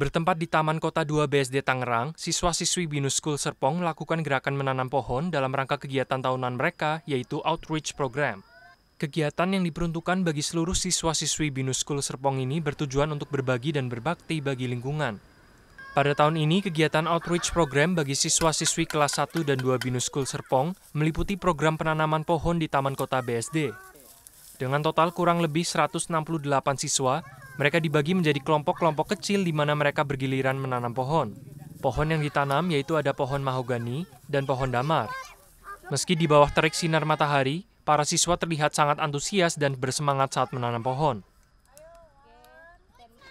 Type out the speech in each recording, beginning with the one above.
Bertempat di Taman Kota 2 BSD Tangerang, siswa-siswi Binus School Serpong melakukan gerakan menanam pohon dalam rangka kegiatan tahunan mereka, yaitu Outreach Program. Kegiatan yang diperuntukkan bagi seluruh siswa-siswi Binus School Serpong ini bertujuan untuk berbagi dan berbakti bagi lingkungan. Pada tahun ini, kegiatan Outreach Program bagi siswa-siswi kelas 1 dan 2 Binus School Serpong meliputi program penanaman pohon di Taman Kota BSD. Dengan total kurang lebih 168 siswa, mereka dibagi menjadi kelompok-kelompok kecil di mana mereka bergiliran menanam pohon. Pohon yang ditanam yaitu ada pohon mahogani dan pohon damar. Meski di bawah terik sinar matahari, para siswa terlihat sangat antusias dan bersemangat saat menanam pohon.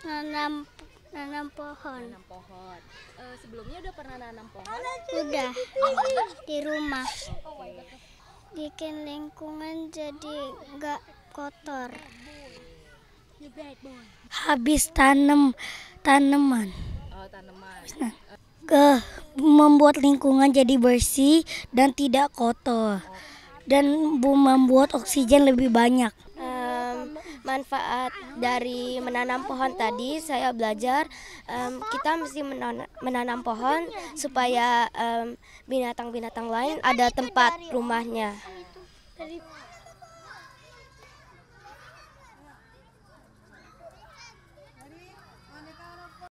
Nanam nanam pohon. Nanam pohon. Uh, sebelumnya udah pernah nanam pohon? Udah di rumah. Bikin lingkungan jadi nggak kotor. Habis tanam tanaman. Oh, tanaman. ke, membuat lingkungan jadi bersih dan tidak kotor. Dan membuat oksigen lebih banyak manfaat dari menanam pohon tadi saya belajar um, kita mesti menanam, pohon supaya binatang-binatang um, binatang -binatang lain ada tempat rumahnya.